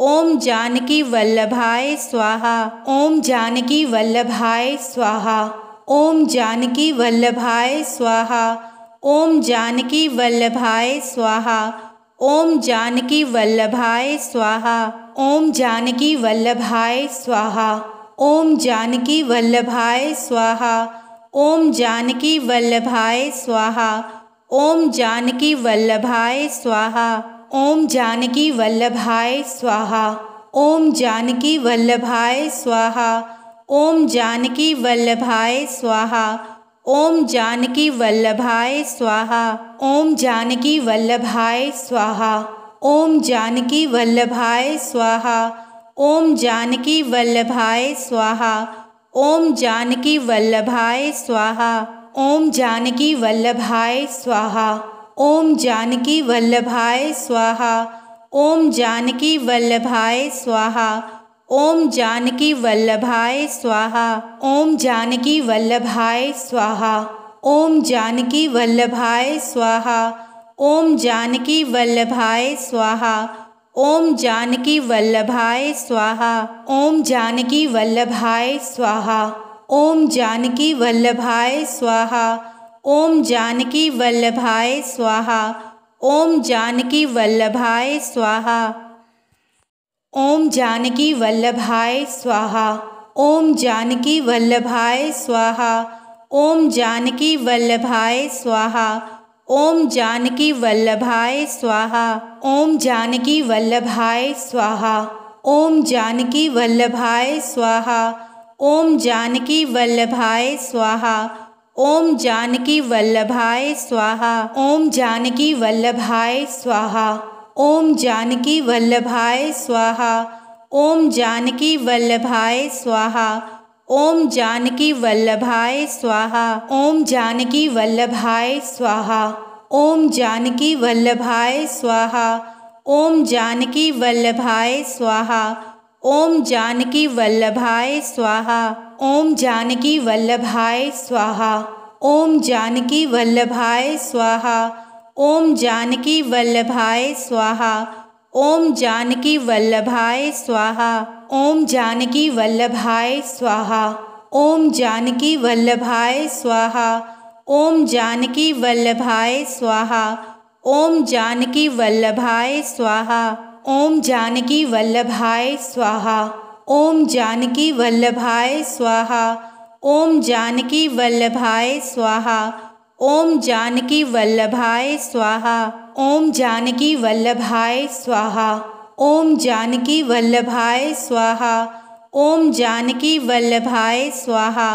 ओम जानकी वल्लभाय स्वाहा ओम जानकी वल्लभाय स्वाहा ओम जानकी वल्लभाय स्वाहा ओम जानकी वल्लभाय स्वाहा ओम जानकी वल्लभाय स्वाहा ओम जानकी वल्लभाय स्वाहा ओम जानकी वल्लभाय स्वाहा ओम जानकी वल्लभाय स्वाहा ओम जानकी वल्लभाय स्वाहा ओम जानकी वल्लभाय स्वाहा ओम जानकी वल्लभाय स्वाहा ओम जानकी वल्लभाय स्वाहा ओम जानकी वल्लभाय स्वाहा ओम जानकी वल्लभाय स्वाहा ओम जानकी वल्लभाय स्वाहा ओम जानकी वल्लभाय स्वाहा ओम जानकी वल्लभाय स्वाहा ओम जानकी वल्लभाय स्वाहा ओम जानकी वल्लभाय स्वाहा ओम जानकी वल्लभाय स्वाहा ओम जानकी वल्लभाय स्वाहा ओम जानकी वल्लभाय स्वाहा ओम जानकी वल्लभाय स्वाहा ओम जानकी वल्लभाय स्वाहा ओम जानकी वल्लभाय स्वाहा ओम जानकी वल्लभाय स्वाहा ओम जानकी वल्लभाय स्वाहा ओम जानकी वल्लभाय स्वाहा ओम जानकी वल्लभाय स्वाहा ओम जानकी वल्लभाय स्वाहा ओम जानकी वल्लभाय स्वाहा ओम जानकी वल्लभाय स्वाहा ओम जानकी वल्लभाय स्वाहा ओम जानकी वल्लभाय स्वाहा ओम जानकी वल्लभाय स्वाहा ओम जानकी वल्लभाय स्वाहा ओम जानकी वल्लभाय स्वाहा ओम जानकी वल्लभाय स्वाहा ओम जानकी वल्लभाय स्वाहा ओम जानकी वल्लभाय स्वाहा ओम जानकी वल्लभाय स्वाहा ओम जानकी वल्लभाय स्वाहा ओम जानकी वल्लभाय स्वाहा ओम जानकी वल्लभाय स्वाहा ओम जानकी वल्लभाय स्वाहा ओम जानकी वल्लभाय स्वाहा ओम जानकी वल्लभाय स्वाहा ओम जानकी वल्लभाय स्वाहा ओम जानकी वल्लभाय स्वाहा ओम जानकी वल्लभाय स्वाहा ओम जानकी वल्लभाय स्वाहा ओम जानकी वल्लभाय स्वाहा ओम जानकी वल्लभाय स्वाहा ओम जानकी वल्लभाय स्वाहा ओम जानकी वल्लभाय स्वाहा ओम जानकी वल्लभाय स्वाहा ओम जानकी वल्लभाय स्वाहा ओम जानकी वल्लभाय स्वाहा ओम जानकी वल्लभाय स्वाहा ओम जानकी वल्लभाय स्वाहा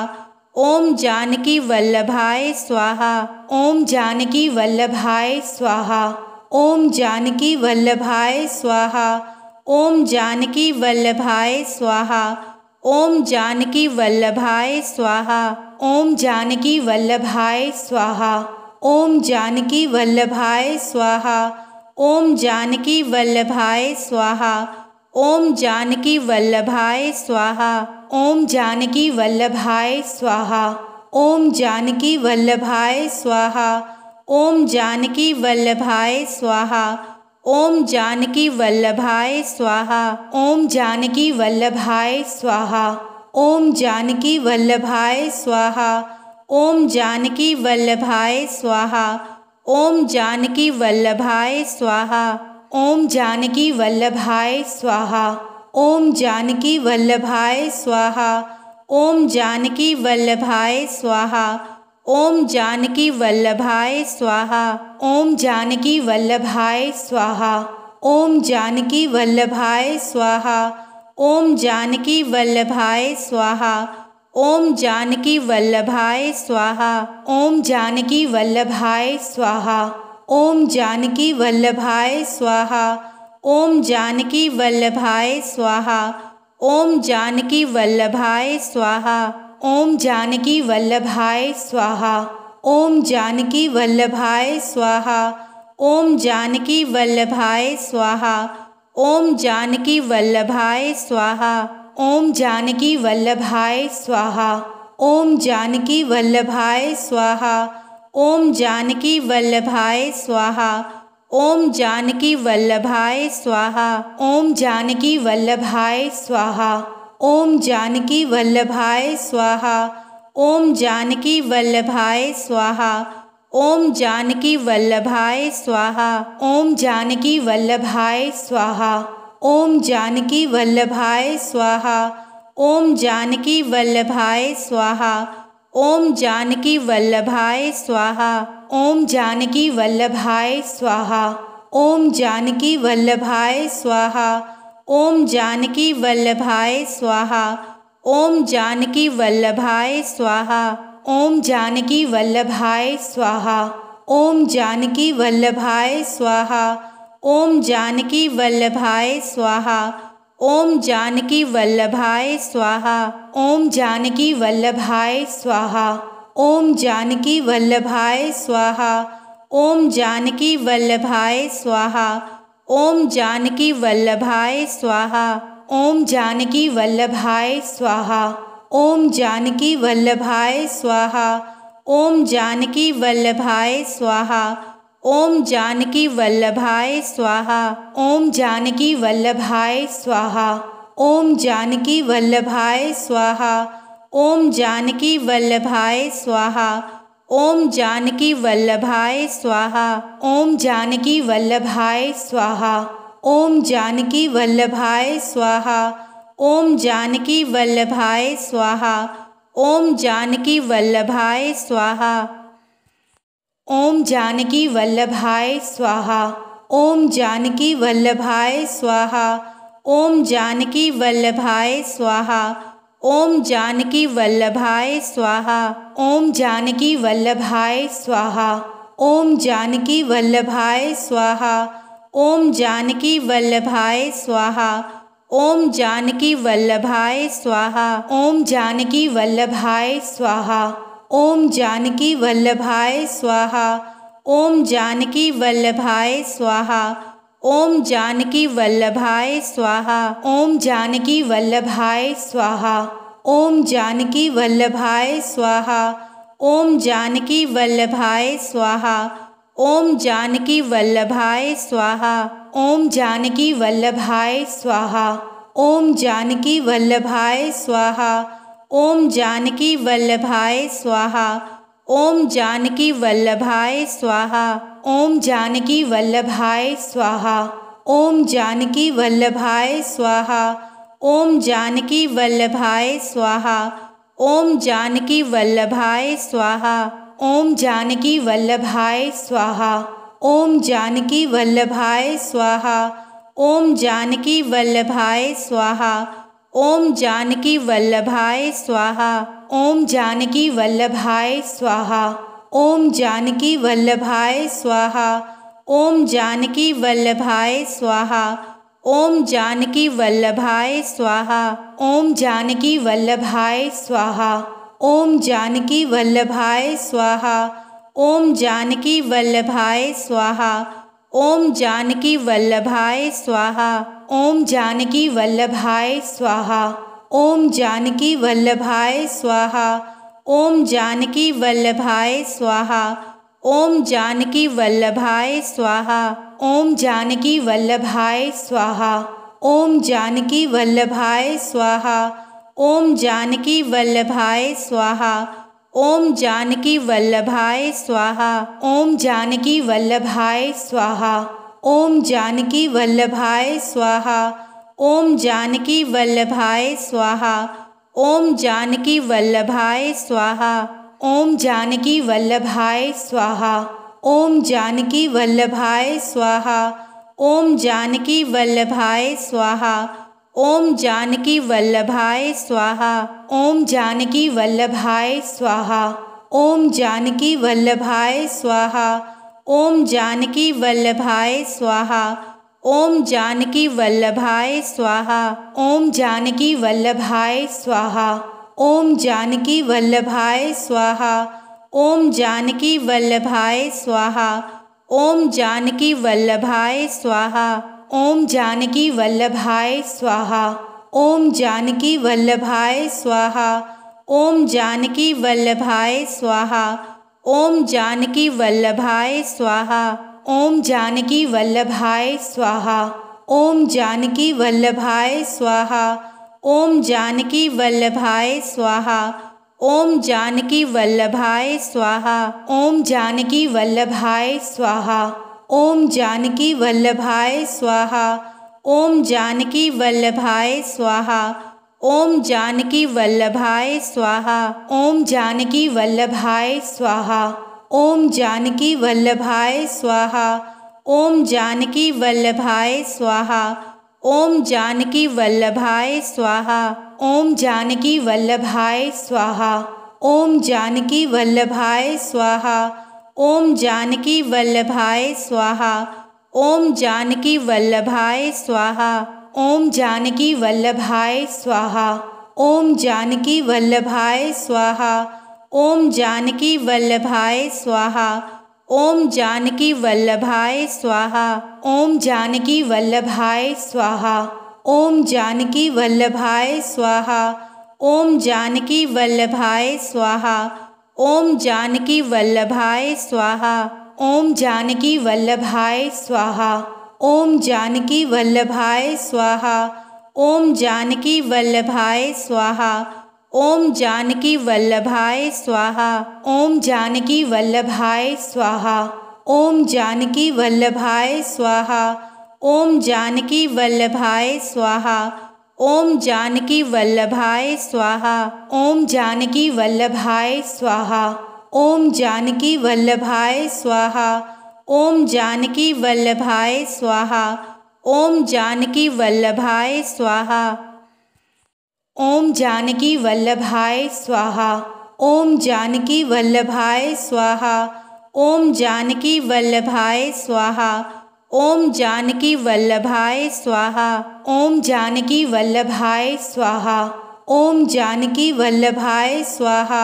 ओम जानकी वल्लभाय स्वाहा ओम जानकी वल्लभाय स्वाहा ओम जानकी वल्लभाय स्वाहा ओम जानकी वल्लभाय स्वाहा ओम जानकी वल्लभाय स्वाहा ओम जानकी वल्लभाय स्वाहा ओम जानकी वल्लभाय स्वाहा ओम जानकी वल्लभाय स्वाहा ओम जानकी वल्लभाय स्वाहा ओम जानकी वल्लभाय स्वाहा ओम जानकी वल्लभाय स्वाहा ओम जानकी वल्लभाय स्वाहा ओम जानकी वल्लभाय स्वाहा ओम जानकी वल्लभाय स्वाहा ओम जानकी वल्लभाय स्वाहा ओम जानकी वल्लभाय स्वाहा ओम जानकी वल्लभाय स्वाहा ओम जानकी वल्लभाय स्वाहा ओम जानकी वल्लभाय स्वाहा ओम जानकी वल्लभाय स्वाहा ओम जानकी वल्लभाय स्वाहा ओम जानकी वल्लभाय स्वाहा ओम जानकी वल्लभाय स्वाहा ओम जानकी वल्लभाय स्वाहा ओम जानकी वल्लभाय स्वाहा ओम जानकी वल्लभाय स्वाहा ओम जानकी वल्लभाय स्वाहा ओम जानकी वल्लभाय स्वाहा ओम जानकी वल्लभाय स्वाहा ओम जानकी वल्लभाय स्वाहा ओम जानकी वल्लभाय स्वाहा ओम जानकी वल्लभाय स्वाहा ओम जानकी वल्लभाय स्वाहा ओम जानकी वल्लभाय स्वाहा ओम जानकी वल्लभाय स्वाहा ओम जानकी वल्लभाय स्वाहा ओम जानकी वल्लभाय स्वाहा ओम जानकी वल्लभाय स्वाहा ओम जानकी वल्लभाय स्वाहा ओम जानकी वल्लभाय स्वाहा ओम जानकी वल्लभाय स्वाहा ओम जानकी वल्लभाय स्वाहा ओम जानकी वल्लभाय स्वाहा ओम जानकी वल्लभाय स्वाहा ओम जानकी वल्लभाय स्वाहा ओम जानकी वल्लभाय स्वाहा ओम जानकी वल्लभाय स्वाहा ओम जानकी वल्लभाय स्वाहा ओम जानकी वल्लभाय स्वाहा ओम जानकी वल्लभाय स्वाहा ओम जानकी वल्लभाय स्वाहा ओम जानकी वल्लभाय स्वाहा ओम जानकी वल्लभाय स्वाहा ओम जानकी वल्लभाय स्वाहा ओम जानकी वल्लभाय स्वाहा ओम जानकी वल्लभाय स्वाहा ओम जानकी वल्लभाय स्वाहा ओम जानकी वल्लभाय स्वाहा ओम जानकी वल्लभाय स्वाहा ओम जानकी वल्लभाय स्वाहा ओम जानकी वल्लभाय स्वाहा ओम जानकी वल्लभाय स्वाहा ओम जानकी वल्लभाय स्वाहा ओम जानकी वल्लभाय स्वाहा ओम जानकी वल्लभाय स्वाहा ओम जानकी वल्लभाय स्वाहा ओम जानकी वल्लभाय स्वाहा ओम जानकी वल्लभाय स्वाहा ओम जानकी वल्लभाय स्वाहा ओम जानकी वल्लभाय स्वाहा ओम जानकी वल्लभाय स्वाहा ओम जानकी वल्लभाय स्वाहा ओम जानकी वल्लभाय स्वाहा ओम जानकी वल्लभाय स्वाहा ओम जानकी वल्लभाय स्वाहा ओम जानकी वल्लभाय स्वाहा ओम जानकी वल्लभाय स्वाहा ओम जानकी वल्लभाय स्वाहा ओम जानकी वल्लभाय स्वाहा ओम जानकी वल्लभाय स्वाहा ओम जानकी वल्लभाय स्वाहा ओम जानकी वल्लभाय स्वाहा ओम जानकी वल्लभाय स्वाहा ओम जानकी वल्लभाय स्वाहा ओम जानकी वल्लभाय स्वाहा ओम जानकी वल्लभाय स्वाहा ओम जानकी वल्लभाय स्वाहा ओम जानकी वल्लभाय स्वाहा ओम जानकी वल्लभाय स्वाहा ओम जानकी वल्लभाय स्वाहा ओम जानकी वल्लभाय स्वाहा ओम जानकी वल्लभाय स्वाहा ओम जानकी वल्लभाय स्वाहा ओम जानकी वल्लभाय स्वाहा ओम जानकी वल्लभाय स्वाहा ओम जानकी वल्लभाय स्वाहा ओम जानकी वल्लभाय स्वाहा ओम जानकी वल्लभाय स्वाहा ओम जानकी वल्लभाय स्वाहा ओम जानकी वल्लभाय स्वाहा ओम जानकी वल्लभाय स्वाहा ओम जानकी वल्लभाय स्वाहा ओम जानकी वल्लभाय स्वाहा ओम जानकी वल्लभाय स्वाहा ओम जानकी वल्लभाय स्वाहा ओम जानकी वल्लभाय स्वाहा ओम जानकी वल्लभाय स्वाहा ओम जानकी वल्लभाय स्वाहा ओम जानकी वल्लभाय स्वाहा ओम जानकी वल्लभाय स्वाहा ओम जानकी वल्लभाय स्वाहा ओम जानकी वल्लभाय स्वाहा ओम जानकी वल्लभाय स्वाहा ओम जानकी वल्लभाय स्वाहा ओम जानकी वल्लभाय स्वाहा ओम जानकी वल्लभाय स्वाहा ओम जानकी वल्लभाय स्वाहा ओम जानकी वल्लभाय स्वाहा ओम जानकी वल्लभाय स्वाहा ओम जानकी वल्लभाय स्वाहा ओम जानकी वल्लभाय स्वाहा ओम जानकी वल्लभाय स्वाहा ओम जानकी वल्लभाय स्वाहा ओम जानकी वल्लभाय स्वाहा ओम जानकी वल्लभाय स्वाहा ओम जानकी वल्लभाय स्वाहा ओम जानकी वल्लभाय स्वाहा ओम जानकी वल्लभाय स्वाहा ओम जानकी वल्लभाय स्वाहा ओम जानकी वल्लभाय स्वाहा ओम जानकी वल्लभाय स्वाहा ओम जानकी वल्लभाय स्वाहा ओम जानकी वल्लभाय स्वाहा ओम जानकी वल्लभाय स्वाहा ओम जानकी वल्लभाय स्वाहा ओम जानकी वल्लभाय स्वाहा ओम जानकी वल्लभाय स्वाहा ओम जानकी वल्लभाय स्वाहा ओम जानकी वल्लभाय स्वाहा ओम जानकी वल्लभाय स्वाहा ओम जानकी वल्लभाय स्वाहा ओम जानकी वल्लभाय स्वाहा ओम जानकी वल्लभाय स्वाहा ओम जानकी वल्लभाय स्वाहा ओम जानकी वल्लभाय स्वाहा ओम जानकी वल्लभाय स्वाहा ओम जानकी वल्लभाय स्वाहा ओम जानकी वल्लभाय स्वाहा ओम जानकी वल्लभाय स्वाहा ओम जानकी वल्लभाय स्वाहा ओम जानकी वल्लभाय स्वाहा ओम जानकी वल्लभाय स्वाहा ओम जानकी वल्लभाय स्वाहा ओम जानकी वल्लभाय स्वाहा ओम जानकी वल्लभाय स्वाहा ओम जानकी वल्लभाय स्वाहा ओम जानकी वल्लभाय स्वाहा ओम जानकी वल्लभाय स्वाहा ओम जानकी वल्लभाय स्वाहा ओम जानकी वल्लभाय स्वाहा ओम जानकी वल्लभाय स्वाहा ओम जानकी वल्लभाय स्वाहा ओम जानकी वल्लभाय स्वाहा ओम जानकी वल्लभाय स्वाहा ओम जानकी वल्लभाय स्वाहा ओम जानकी वल्लभाय स्वाहा ओम जानकी वल्लभाय स्वाहा ओम जानकी वल्लभाय स्वाहा ओम जानकी वल्लभाय स्वाहा ओम जानकी वल्लभाय स्वाहा ओम जानकी वल्लभाय स्वाहा ओम जानकी वल्लभाय स्वाहा ओम जानकी वल्लभाय स्वाहा ओम जानकी वल्लभाय स्वाहा ओम जानकी वल्लभाय स्वाहा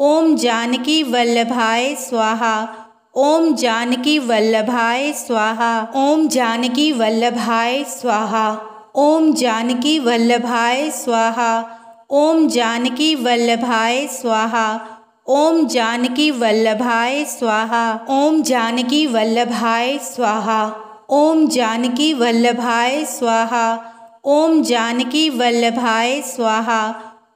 ओम जानकी वल्लभाय स्वाहा ओम जानकी वल्लभाय स्वाहा ओम जानकी वल्लभाय स्वाहा ओम जानकी वल्लभाय स्वाहा ओम जानकी वल्लभाय स्वाहा ओम जानकी वल्लभाय स्वाहा ओम जानकी वल्लभाय स्वाहा ओम जानकी वल्लभाय स्वाहा ओम जानकी वल्लभाय स्वाहा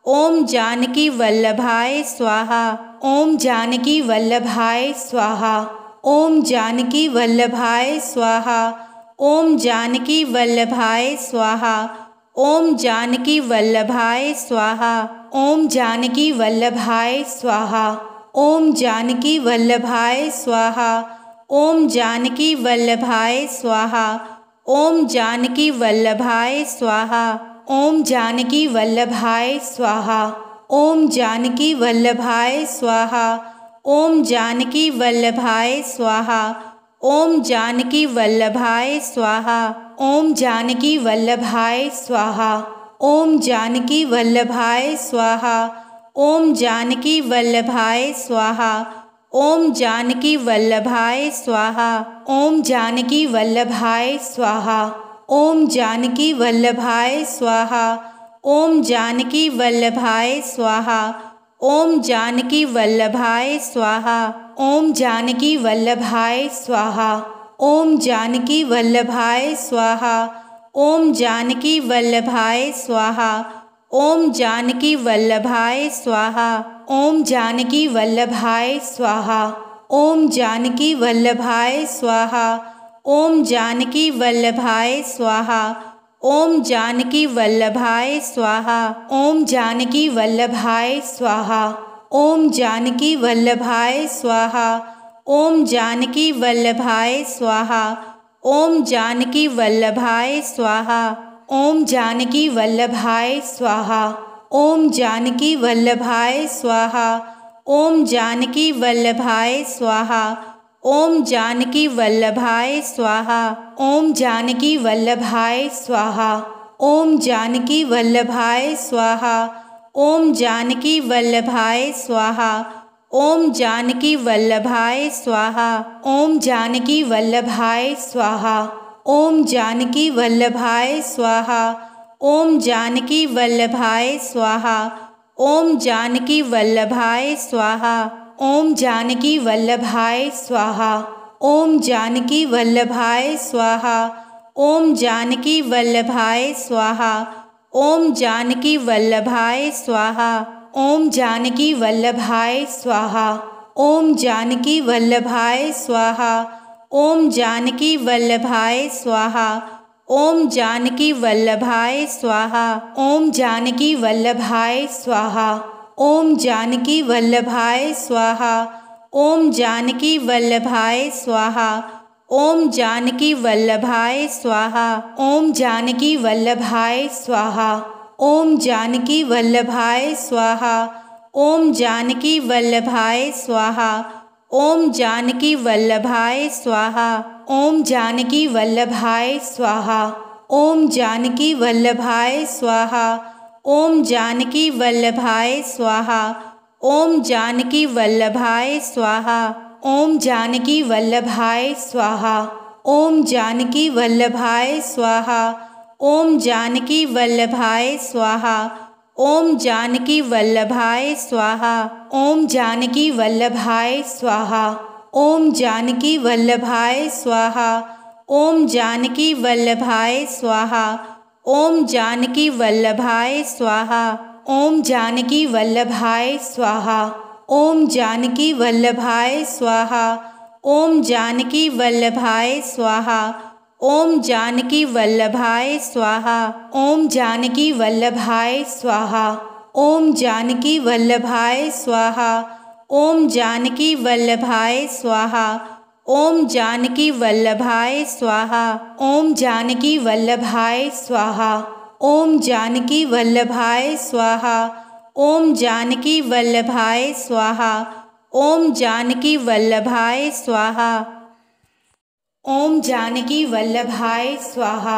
ओम जानकी वल्लभाय स्वाहा ओम जानकी वल्लभाय स्वाहा ओम जानकी वल्लभाय स्वाहा ओम जानकी वल्लभाय स्वाहा ओम जानकी वल्लभाय स्वाहा ओम जानकी वल्लभाय स्वाहा ओम जानकी वल्लभाय स्वाहा ओम जानकी वल्लभाय स्वाहा ओम जानकी वल्लभाय स्वाहा ओम जानकी वल्लभाय स्वाहा ओम जानकी वल्लभाय स्वाहा ओम जानकी वल्लभाय स्वाहा ओम जानकी वल्लभाय स्वाहा ओम जानकी वल्लभाय स्वाहा ओम जानकी वल्लभाय स्वाहा ओम जानकी वल्लभाय स्वाहा ओम जानकी वल्लभाय स्वाहा ओम जानकी वल्लभाय स्वाहा ओम जानकी वल्लभाय स्वाहा ओम जानकी वल्लभाय स्वाहा ओम जानकी वल्लभाय स्वाहा ओम जानकी वल्लभाय स्वाहा ओम जानकी वल्लभाय स्वाहा ओम जानकी वल्लभाय स्वाहा ओम जानकी वल्लभाय स्वाहा ओम जानकी वल्लभाय स्वाहा ओम जानकी वल्लभाय स्वाहा ओम जानकी वल्लभाय स्वाहा ओम जानकी वल्लभाय स्वाहा ओम जानकी वल्लभाय स्वाहा ओम जानकी वल्लभाय स्वाहा ओम जानकी वल्लभाय स्वाहा ओम जानकी वल्लभाय स्वाहा ओम जानकी वल्लभाय स्वाहा ओम जानकी वल्लभाय स्वाहा ओम जानकी वल्लभाय स्वाहा ओम जानकी वल्लभाय स्वाहा ओम जानकी वल्लभाय स्वाहा ओम जानकी वल्लभाय स्वाहा ओम जानकी वल्लभाय स्वाहा ओम जानकी वल्लभाय स्वाहा ओम जानकी वल्लभाय स्वाहा ओम जानकी वल्लभाय स्वाहा ओम जानकी वल्लभाय स्वाहा ओम जानकी वल्लभाय स्वाहा ओम जानकी वल्लभाय स्वाहा ओम जानकी वल्लभाय स्वाहा ओम जानकी वल्लभाय स्वाहा ओम जानकी वल्लभाय स्वाहा ओम जानकी वल्लभाय स्वाहा ओम जानकी वल्लभाय स्वाहा ओम जानकी वल्लभाय स्वाहा ओम जानकी वल्लभाय स्वाहा ओम जानकी वल्लभाय स्वाहा ओम जानकी वल्लभाय स्वाहा ओम जानकी वल्लभाय स्वाहा ओम जानकी वल्लभाय स्वाहा ओम जानकी वल्लभाय स्वाहा ओम जानकी वल्लभाय स्वाहा ओम जानकी वल्लभाय स्वाहा ओम जानकी वल्लभाय स्वाहा ओम जानकी वल्लभाय स्वाहा ओम जानकी वल्लभाय स्वाहा ओम जानकी वल्लभाय स्वाहा ओम जानकी वल्लभाय स्वाहा ओम जानकी वल्लभाय स्वाहा ओम जानकी वल्लभाय स्वाहा ओम जानकी वल्लभाय स्वाहा ओम जानकी वल्लभाय स्वाहा ओम जानकी वल्लभाय स्वाहा ओम जानकी वल्लभाय स्वाहा ओम जानकी वल्लभाय स्वाहा ओम जानकी वल्लभाय स्वाहा ओम जानकी वल्लभाय स्वाहा ओम जानकी वल्लभाय स्वाहा ओम जानकी वल्लभाय स्वाहा ओम जानकी वल्लभाय स्वाहा ओम जानकी वल्लभाय स्वाहा ओम जानकी वल्लभाय स्वाहा ओम जानकी वल्लभाय स्वाहा ओम जानकी वल्लभाय स्वाहा ओम जानकी वल्लभाय स्वाहा ओम जानकी वल्लभाय स्वाहा ओम जानकी वल्लभाय स्वाहा ओम जानकी वल्लभाय स्वाहा ओम जानकी वल्लभाय स्वाहा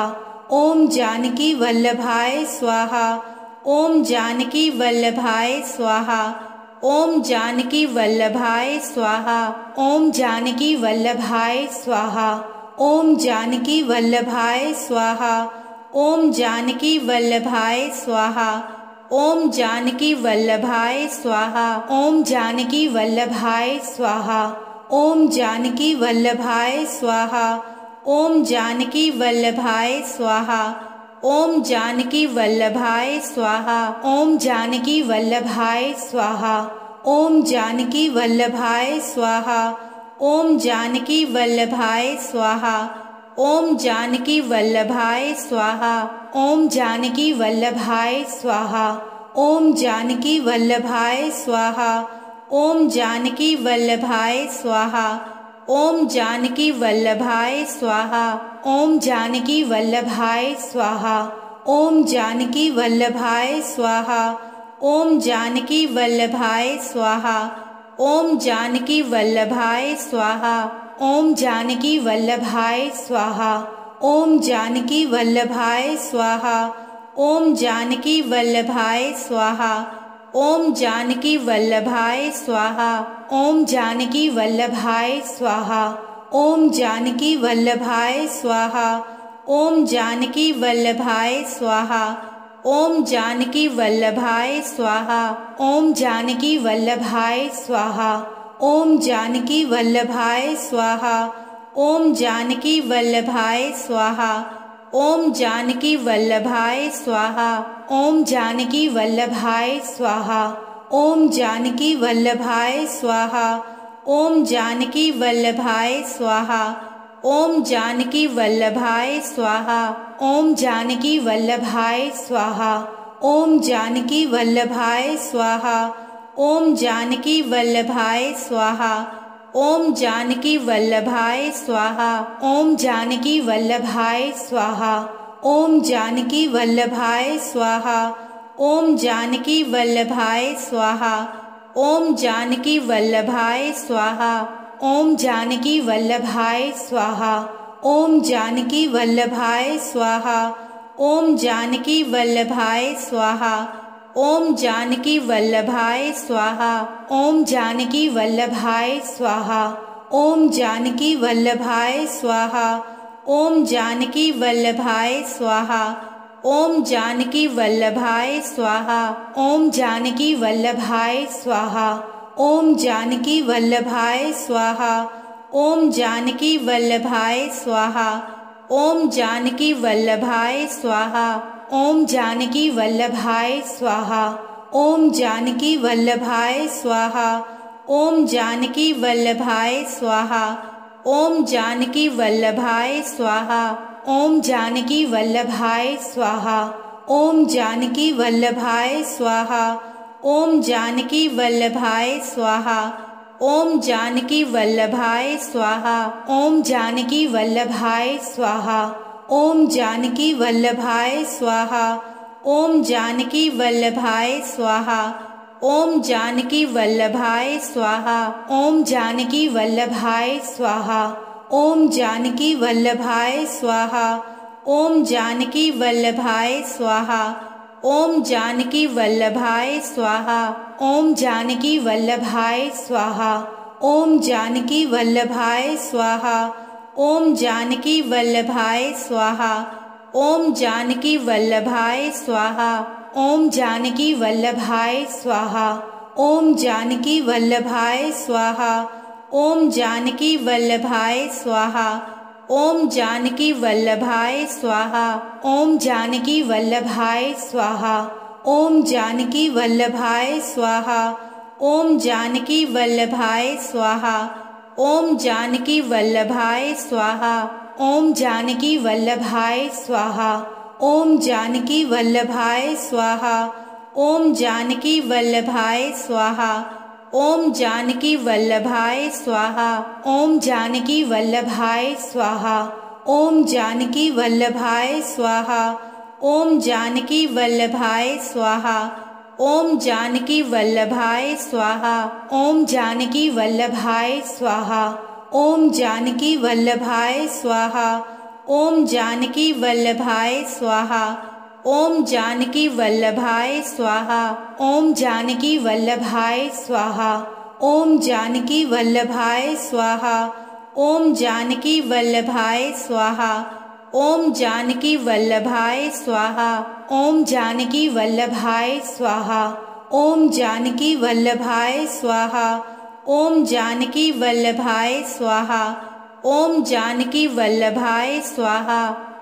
ओम जानकी वल्लभाय स्वाहा ओम जानकी वल्लभाय स्वाहा ओम जानकी वल्लभाय स्वाहा ओम जानकी वल्लभाय स्वाहा ओम जानकी वल्लभाय स्वाहा ओम जानकी वल्लभाय स्वाहा ओम जानकी वल्लभाय स्वाहा ओम जानकी वल्लभाय स्वाहा ओम जानकी वल्लभाय स्वाहा ओम जानकी वल्लभाय स्वाहा ओम जानकी वल्लभाय स्वाहा ओम जानकी वल्लभाय स्वाहा ओम जानकी वल्लभाय स्वाहा ओम जानकी वल्लभाय स्वाहा ओम जानकी वल्लभाय स्वाहा ओम जानकी वल्लभाय स्वाहा ओम जानकी वल्लभाय स्वाहा ओम जानकी वल्लभाय स्वाहा ओम जानकी वल्लभाय स्वाहा ओम जानकी वल्लभाय स्वाहा ओम जानकी वल्लभाय स्वाहा ओम जानकी वल्लभाय स्वाहा ओम जानकी वल्लभाय स्वाहा ओम जानकी वल्लभाय स्वाहा ओम जानकी वल्लभाय स्वाहा ओम जानकी वल्लभाय स्वाहा ओम जानकी वल्लभाय स्वाहा ओम जानकी वल्लभाय स्वाहा ओम जानकी वल्लभाय स्वाहा ओम जानकी वल्लभाय स्वाहा ओम जानकी वल्लभाय स्वाहा ओम जानकी वल्लभाय स्वाहा ओम जानकी वल्लभाय स्वाहा ओम जानकी वल्लभाय स्वाहा ओम जानकी वल्लभाय स्वाहा ओम जानकी वल्लभाय स्वाहा ओम जानकी वल्लभाय स्वाहा ओम जानकी वल्लभाय स्वाहा ओम जानकी वल्लभाय स्वाहा ओम जानकी वल्लभाय स्वाहा ओम जानकी वल्लभाय स्वाहा ओम जानकी वल्लभाय स्वाहा ओम जानकी वल्लभाय स्वाहा ओम जानकी वल्लभाय स्वाहा ओम जानकी वल्लभाय स्वाहा ओम जानकी वल्लभाय स्वाहा ओम जानकी वल्लभाय स्वाहा ओम जानकी वल्लभाय स्वाहा ओम जानकी वल्लभाय स्वाहा ओम जानकी वल्लभाय स्वाहा ओम जानकी वल्लभाय स्वाहा ओम जानकी वल्लभाय स्वाहा ओम जानकी वल्लभाय स्वाहा ओम जानकी वल्लभाय स्वाहा ओम जानकी वल्लभाय स्वाहा ओम जानकी वल्लभाय स्वाहा ओम जानकी वल्लभाय स्वाहा ओम जानकी वल्लभाय स्वाहा ओम जानकी वल्लभाय स्वाहा ओम जानकी वल्लभाय स्वाहा ओम जानकी वल्लभाय स्वाहा ओम जानकी वल्लभाय स्वाहा ओम जानकी वल्लभाय स्वाहा ओम जानकी वल्लभाय स्वाहा ओम जानकी वल्लभाय स्वाहा ओम जानकी वल्लभाय स्वाहा ओम जानकी वल्लभाय स्वाहा ओम जानकी वल्लभाय स्वाहा ओम जानकी वल्लभाय स्वाहा ओम जानकी वल्लभाय स्वाहा ओम जानकी वल्लभाय स्वाहा ओम जानकी वल्लभाय स्वाहा ओम जानकी वल्लभाय स्वाहा ओम जानकी वल्लभाय स्वाहा ओम जानकी वल्लभाय स्वाहा ओम जानकी वल्लभाय स्वाहा ओम जानकी वल्लभाय स्वाहा ओम जानकी वल्लभाय स्वाहा ओम जानकी वल्लभाय स्वाहा ओम जानकी वल्लभाय स्वाहा ओम जानकी वल्लभाय स्वाहा ओम जानकी वल्लभाय स्वाहा ओम जानकी वल्लभाय स्वाहा ओम जानकी वल्लभाय स्वाहा ओम जानकी वल्लभाय स्वाहा ओम जानकी वल्लभाय स्वाहा ओम जानकी वल्लभाय स्वाहा ओम जानकी वल्लभाय स्वाहा ओम जानकी वल्लभाय स्वाहा ओम जानकी वल्लभाय स्वाहा ओम जानकी वल्लभाय स्वाहा ओम जानकी वल्लभाय स्वाहा ओम जानकी वल्लभाय स्वाहा ओम जानकी वल्लभाय स्वाहा ओम जानकी वल्लभाय स्वाहा ओम जानकी वल्लभाय स्वाहा ओम जानकी वल्लभाय स्वाहा ओम जानकी वल्लभाय स्वाहा ओम जानकी वल्लभाय स्वाहा ओम जानकी वल्लभाय स्वाहा ओम जानकी वल्लभाय स्वाहा ओम जानकी वल्लभाय स्वाहा ओम जानकी वल्लभाय स्वाहा ओम जानकी वल्लभाय स्वाहा ओम जानकी वल्लभाय स्वाहा ओम जानकी वल्लभाय स्वाहा ओम जानकी वल्लभाय स्वाहा